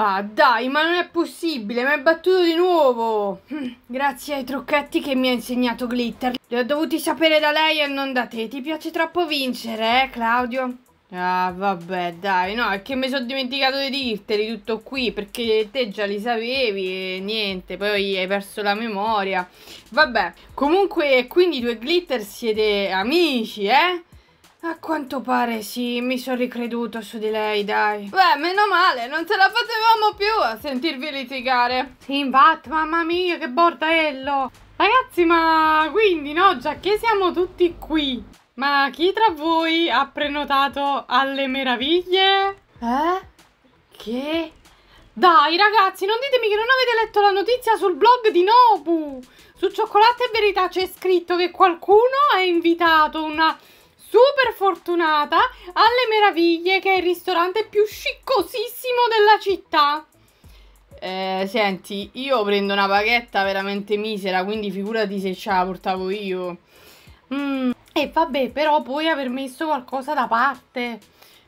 Ah dai, ma non è possibile, mi hai battuto di nuovo! Hm, grazie ai trucchetti che mi ha insegnato Glitter. Li ho dovuti sapere da lei e non da te. Ti piace troppo vincere, eh, Claudio? Ah, vabbè, dai, no, è che mi sono dimenticato di dirteli tutto qui, perché te già li sapevi e niente, poi hai perso la memoria. Vabbè, comunque, quindi tu e Glitter siete amici, eh? A quanto pare sì, mi sono ricreduto su di lei, dai. Beh, meno male, non ce la facevamo più a sentirvi litigare. Sì, infatti, mamma mia, che bordello. Ragazzi, ma quindi, no, già che siamo tutti qui, ma chi tra voi ha prenotato alle meraviglie? Eh? Che? Dai, ragazzi, non ditemi che non avete letto la notizia sul blog di Nobu. Su Cioccolate e Verità c'è scritto che qualcuno ha invitato una super fortunata alle meraviglie che è il ristorante più sciccosissimo della città. Eh, senti, io prendo una paghetta veramente misera, quindi figurati se ce la portavo io. Mm. E vabbè, però puoi aver messo qualcosa da parte.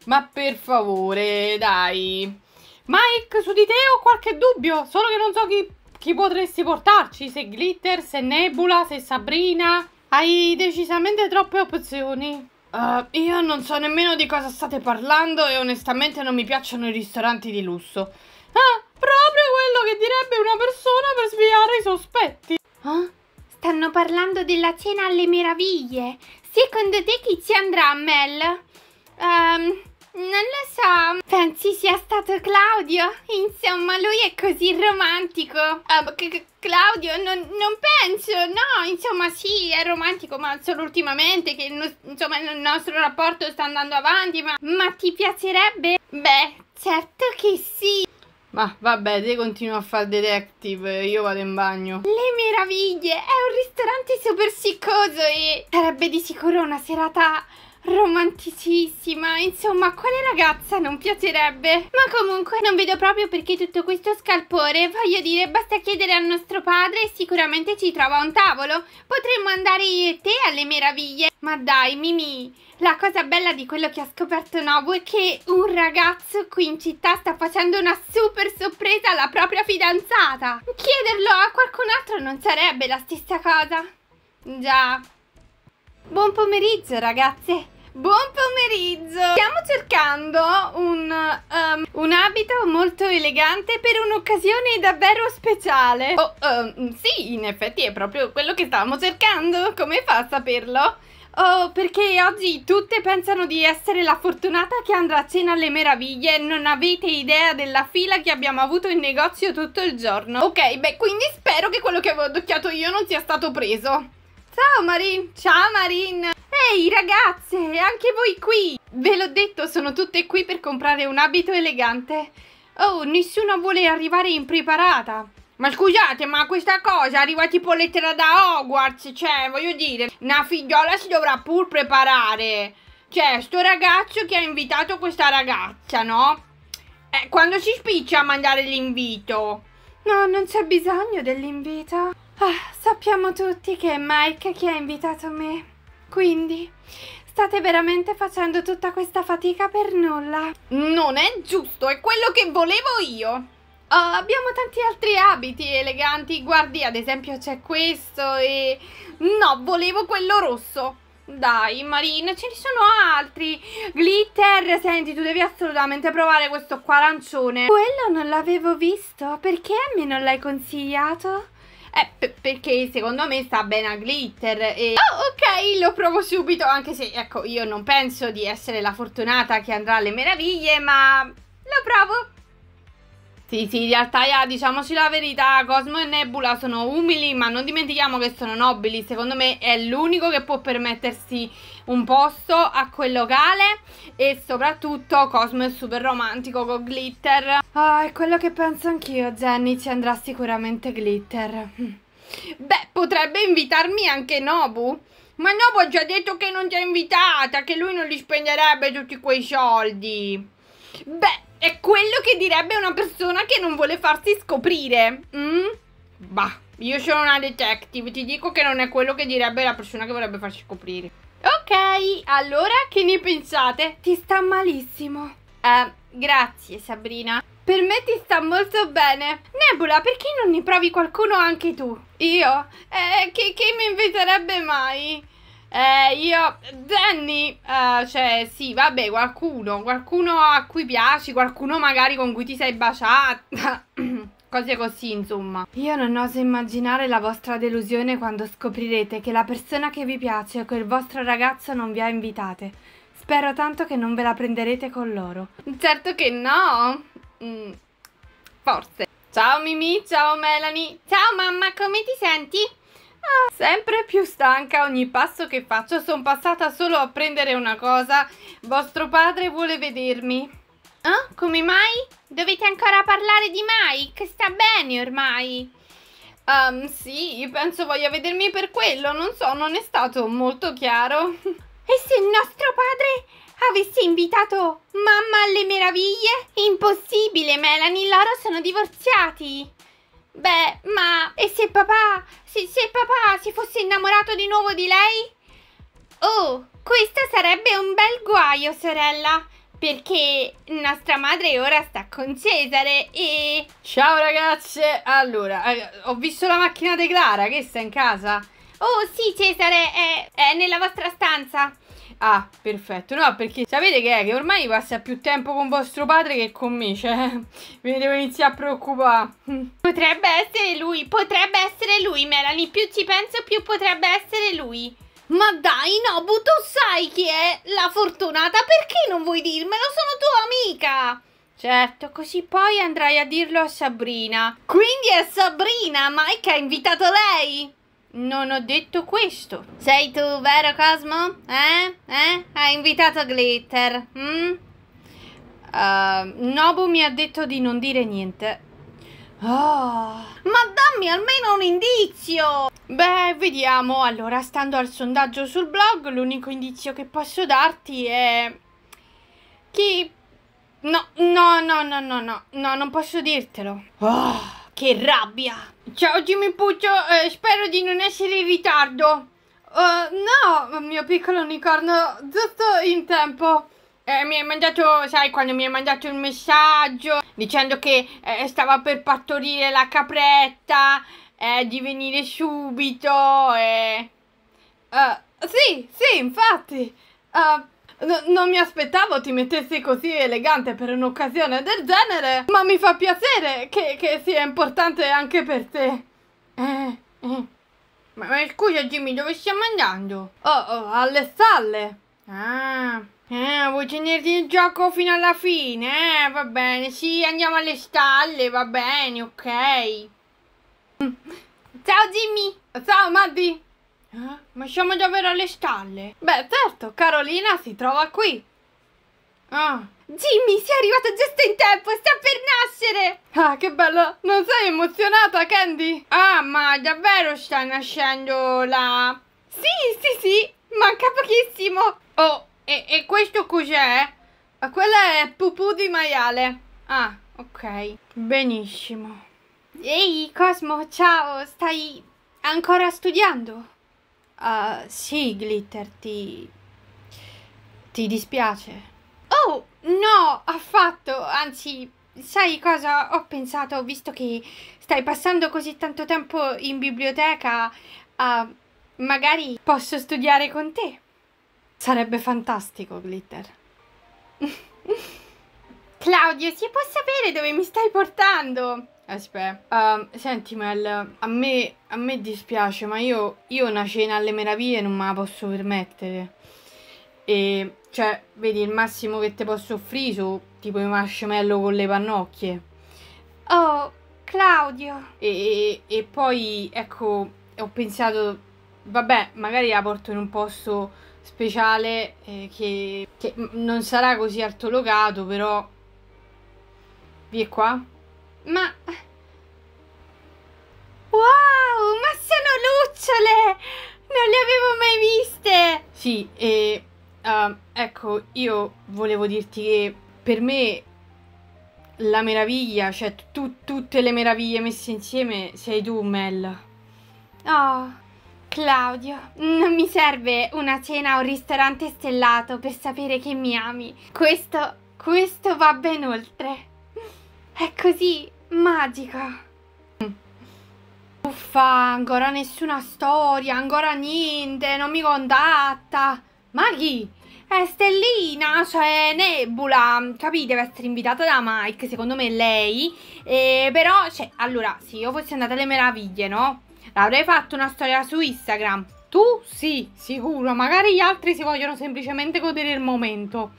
Ma per favore, dai. Mike, su di te ho qualche dubbio, solo che non so chi, chi potresti portarci, se Glitter, se Nebula, se Sabrina... Hai decisamente troppe opzioni. Uh, io non so nemmeno di cosa state parlando e onestamente non mi piacciono i ristoranti di lusso. Ah, proprio quello che direbbe una persona per sviare i sospetti. Huh? Oh, stanno parlando della cena alle meraviglie. Secondo te chi ci andrà, Mel? Ehm, um, non lo so. Pensi sia stato Claudio? Insomma, lui è così romantico. Uh, Claudio, non, non, penso, no, insomma sì, è romantico, ma solo ultimamente che no, insomma, il nostro rapporto sta andando avanti, ma, ma ti piacerebbe? Beh, certo che sì. Ma vabbè, te continua a fare detective, io vado in bagno. Le meraviglie, è un ristorante super siccoso e sarebbe di sicuro una serata romanticissima. Insomma, quale ragazza non piacerebbe? Ma comunque non vedo proprio perché tutto questo scalpore. Voglio dire, basta chiedere al nostro padre e sicuramente ci trova un tavolo. Potremmo andare io e te alle meraviglie. Ma dai, Mimi, la cosa bella di quello che ha scoperto Nobu è che un ragazzo qui in città sta facendo una super sorpresa alla propria fidanzata. Chiederlo a qualcun altro non sarebbe la stessa cosa. Già, Buon pomeriggio ragazze! Buon pomeriggio! Stiamo cercando un, um, un abito molto elegante per un'occasione davvero speciale. Oh, um, sì, in effetti è proprio quello che stavamo cercando. Come fa a saperlo? Oh, perché oggi tutte pensano di essere la fortunata che andrà a cena alle meraviglie Non avete idea della fila che abbiamo avuto in negozio tutto il giorno Ok, beh, quindi spero che quello che avevo adocchiato io non sia stato preso Ciao Marin! Ciao Marin! Ehi ragazze, anche voi qui! Ve l'ho detto, sono tutte qui per comprare un abito elegante. Oh, nessuno vuole arrivare impreparata. Ma scusate, ma questa cosa arriva tipo lettera da Hogwarts, cioè, voglio dire, una figliola si dovrà pur preparare. Cioè, sto ragazzo che ha invitato questa ragazza, no? Eh, quando si spiccia a mandare l'invito? No, non c'è bisogno dell'invito. Ah, sappiamo tutti che è Mike che ha invitato me. Quindi, state veramente facendo tutta questa fatica per nulla. Non è giusto, è quello che volevo io. Oh, abbiamo tanti altri abiti eleganti, guardi ad esempio c'è questo e... No, volevo quello rosso. Dai Marina, ce ne sono altri. Glitter, senti, tu devi assolutamente provare questo qua arancione. Quello non l'avevo visto, perché a me non l'hai consigliato? Eh, perché secondo me sta bene a glitter e... Oh, ok, lo provo subito, anche se, ecco, io non penso di essere la fortunata che andrà alle meraviglie, ma... Lo provo! Sì, sì, in realtà, yeah, diciamoci la verità, Cosmo e Nebula sono umili, ma non dimentichiamo che sono nobili. Secondo me è l'unico che può permettersi un posto a quel locale e soprattutto Cosmo è super romantico con Glitter Ah, è quello che penso anch'io, Jenny. Ci andrà sicuramente Glitter. Beh, potrebbe invitarmi anche Nobu. Ma Nobu ha già detto che non ti ha invitata, che lui non li spenderebbe tutti quei soldi. Beh, è quello che direbbe una persona che non vuole farsi scoprire. Mm? Bah, io sono una detective, ti dico che non è quello che direbbe la persona che vorrebbe farsi scoprire. Ok, allora che ne pensate? Ti sta malissimo. Eh, Grazie Sabrina. Per me ti sta molto bene. Nebula, perché non ne provi qualcuno anche tu? Io? Eh, che, chi mi inviterebbe mai? Eh, io... Danny! Eh, cioè, sì, vabbè, qualcuno. Qualcuno a cui piaci, qualcuno magari con cui ti sei baciata. Cose così, insomma. Io non oso immaginare la vostra delusione quando scoprirete che la persona che vi piace o quel vostro ragazzo non vi ha invitate. Spero tanto che non ve la prenderete con loro. Certo che no! Mm, forse. Ciao Mimi, ciao Melanie. Ciao mamma, come ti senti? Ah, sempre più stanca ogni passo che faccio, sono passata solo a prendere una cosa. Vostro padre vuole vedermi. Ah, come mai? Dovete ancora parlare di Mike? Sta bene ormai. Um, sì, penso voglia vedermi per quello, non so, non è stato molto chiaro. E se nostro padre avesse invitato mamma alle meraviglie? Impossibile, Melanie, loro sono divorziati. Beh, ma e se papà, se, se papà si fosse innamorato di nuovo di lei? Oh, questo sarebbe un bel guaio, sorella perché nostra madre ora sta con Cesare e... Ciao ragazze! Allora, eh, ho visto la macchina di Clara, che sta in casa? Oh sì Cesare, è, è nella vostra stanza. Ah, perfetto. No, perché sapete che è? Che ormai passa più tempo con vostro padre che con me, cioè... Me devo iniziare a preoccupare. Potrebbe essere lui, potrebbe essere lui, Melanie. Più ci penso, più potrebbe essere lui. Ma dai, Nobu, tu sai chi è la fortunata? Perché non vuoi dirmelo? Sono tua amica! Certo, così poi andrai a dirlo a Sabrina. Quindi è Sabrina! Mike ha invitato lei! Non ho detto questo. Sei tu, vero Cosmo? Eh? Eh? Hai invitato Glitter? Mm? Uh, Nobu mi ha detto di non dire niente. Oh, ma dammi almeno un indizio! Beh, vediamo. Allora, stando al sondaggio sul blog, l'unico indizio che posso darti è... Chi... No, no, no, no, no, no, no, non posso dirtelo. Oh. Che rabbia! Ciao Jimmy Puccio, eh, spero di non essere in ritardo. Uh, no, mio piccolo unicorno, giusto in tempo. Eh, mi hai mandato, sai, quando mi hai mandato il messaggio dicendo che eh, stava per partorire la capretta, eh, di venire subito e... Uh, eh, sì, sì, infatti. Uh, N non mi aspettavo ti mettessi così elegante per un'occasione del genere, ma mi fa piacere che, che sia importante anche per te. Eh, eh. Ma, ma, scusa Jimmy, dove stiamo andando? Oh, oh, alle stalle. Ah, eh, vuoi tenerti il gioco fino alla fine? Eh, va bene, sì, andiamo alle stalle, va bene, ok. Mm. Ciao Jimmy! Ciao Maddie. Eh? Ma siamo davvero alle stalle? Beh, certo, Carolina si trova qui. Ah. Jimmy, sei arrivato giusto in tempo, sta per nascere! Ah, che bello! Non sei emozionata, Candy? Ah, ma davvero sta nascendo la... Sì, sì, sì, manca pochissimo! Oh, e, e questo cos'è? Ah, quella è pupù di maiale. Ah, ok. Benissimo. Ehi, Cosmo, ciao, stai ancora studiando? Uh, sì, Glitter, ti... ti dispiace? Oh, no, affatto, anzi, sai cosa ho pensato, visto che stai passando così tanto tempo in biblioteca, uh, magari posso studiare con te? Sarebbe fantastico, Glitter. Claudio, si può sapere dove mi stai portando? Aspetta, um, ehm, senti Mel, a me, a me dispiace, ma io, io una cena alle meraviglie non me la posso permettere. E, cioè, vedi, il massimo che ti posso offrire sono tipo i marshmallow con le pannocchie. Oh, Claudio! E, e, e poi, ecco, ho pensato, vabbè, magari la porto in un posto speciale eh, che, che non sarà così artolocato, però... Vi è qua? Ma... Wow, ma sono lucciole! Non le avevo mai viste! Sì, e... Uh, ecco, io volevo dirti che per me la meraviglia, cioè tu, tutte le meraviglie messe insieme, sei tu, Mel. Oh, Claudio, non mi serve una cena a un ristorante stellato per sapere che mi ami. Questo, questo va ben oltre. È così magica. Uffa, ancora nessuna storia, ancora niente, non mi contatta. Maghi, È Stellina, cioè Nebula, capite? Deve essere invitata da Mike, secondo me lei. Eh, però, cioè, allora, se io fossi andata alle meraviglie, no? L'avrei fatto una storia su Instagram tu sì, sicuro, magari gli altri si vogliono semplicemente godere il momento.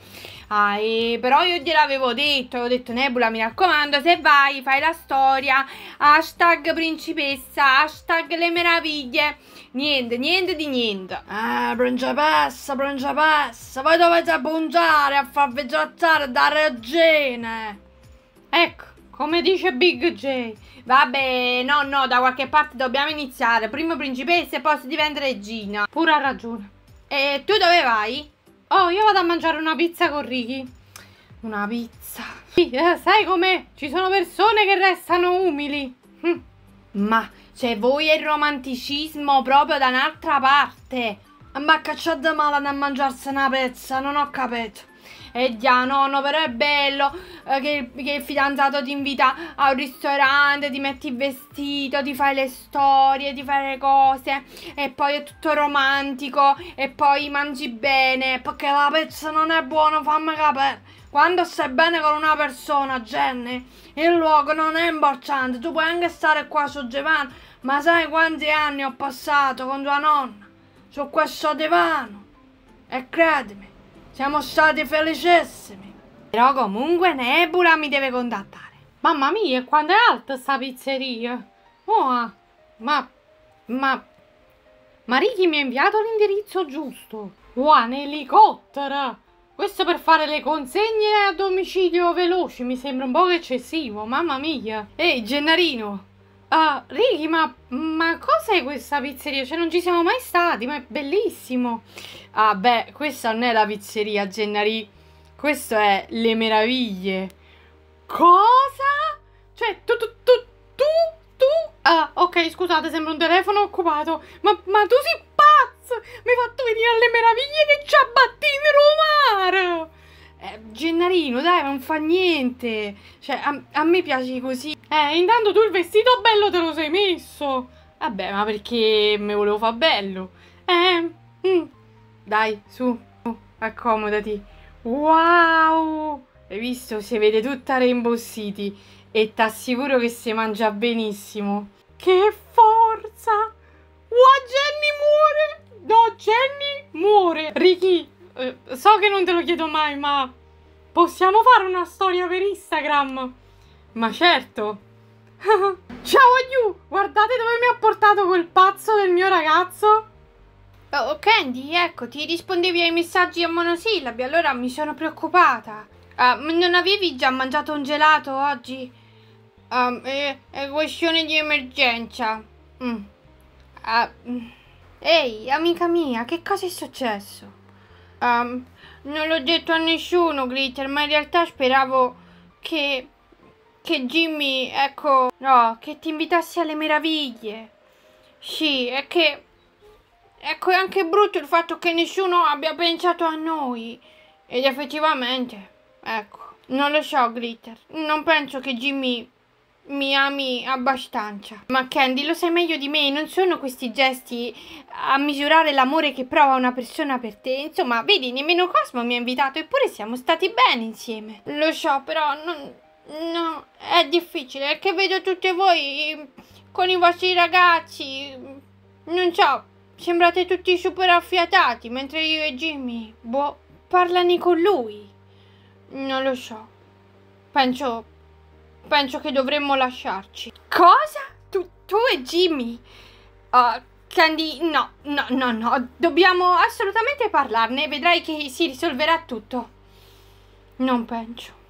Ah, però io gliel'avevo detto, ho detto Nebula mi raccomando se vai fai la storia, hashtag principessa, hashtag le meraviglie, niente, niente di niente. Ah, principessa, principessa, voi dovete pungiare a farvi trattare da regine. Ecco, come dice Big J. Vabbè, no, no, da qualche parte dobbiamo iniziare. Prima principessa e poi si diventa regina. Pure ha ragione. E tu dove vai? Oh, io vado a mangiare una pizza con Ricky. Una pizza. Sì, eh, sai com'è? Ci sono persone che restano umili. Hm. Ma, cioè, voi è il romanticismo proprio da un'altra parte. Ma cacciate male a mangiarsi una pezza, non ho capito e già nonno però è bello eh, che, che, il fidanzato ti invita a un ristorante, ti metti il vestito, ti fai le storie, ti fai le cose e poi è tutto romantico e poi mangi bene perché la pezza non è buona, fammi capire. Quando stai bene con una persona, Jenny, il luogo non è importante. Tu puoi anche stare qua su divano, ma sai quanti anni ho passato con tua nonna su questo divano? E credimi, siamo stati felicissimi. Però comunque Nebula mi deve contattare. Mamma mia, quanto è alta sta pizzeria. Oh, ma... Ma... Ma Ricky mi ha inviato l'indirizzo giusto. Wow, un elicottero. Questo per fare le consegne a domicilio veloci mi sembra un po' eccessivo, mamma mia. Ehi, Gennarino, Uh, ah, Righi, ma, ma cos'è questa pizzeria? Cioè, non ci siamo mai stati, ma è bellissimo. Ah, beh, questa non è la pizzeria, Gennari. Questo è Le Meraviglie. Cosa? Cioè, tu, tu, tu, tu, tu... Ah, ok, scusate, sembra un telefono occupato. Ma, ma tu sei pazzo! Mi hai fatto venire alle meraviglie che c'ha Battin Romar! Eh, Gennarino, dai, non fa niente. Cioè, a, a me piaci così. Eh, intanto tu il vestito bello te lo sei messo. Vabbè, ma perché me volevo fa bello? Eh, mm. dai, su, accomodati. Wow! Hai visto? Si vede tutta Rainbow City e t'assicuro che si mangia benissimo. Che forza! Wow, Jenny muore! No, Jenny muore! Ricky, eh, so che non te lo chiedo mai, ma possiamo fare una storia per Instagram? Ma certo. Ciao Ayu, guardate dove mi ha portato quel pazzo del mio ragazzo. Oh, oh Candy, ecco, ti rispondevi ai messaggi a monosillabi, allora mi sono preoccupata. Uh, non avevi già mangiato un gelato oggi? Um, è, è questione di emergenza. Mm. Uh, mm. Ehi, amica mia, che cosa è successo? Um, non l'ho detto a nessuno, Glitter, ma in realtà speravo che... che Jimmy, ecco... No, che ti invitassi alle meraviglie. Sì, è che... Ecco, è anche brutto il fatto che nessuno abbia pensato a noi. Ed effettivamente, ecco, non lo so, Glitter. Non penso che Jimmy mi ami abbastanza. Ma Candy, lo sai meglio di me, non sono questi gesti a misurare l'amore che prova una persona per te. Insomma, vedi, nemmeno Cosmo mi ha invitato, eppure siamo stati bene insieme. Lo so, però non... No, è difficile, è che vedo tutti voi con i vostri ragazzi. Non so, sembrate tutti super affiatati, mentre io e Jimmy, boh, parlani con lui. Non lo so. Penso penso che dovremmo lasciarci. Cosa? Tu, tu e Jimmy? Uh, Candy, no, no, no, no, dobbiamo assolutamente parlarne, vedrai che si risolverà tutto. Non penso.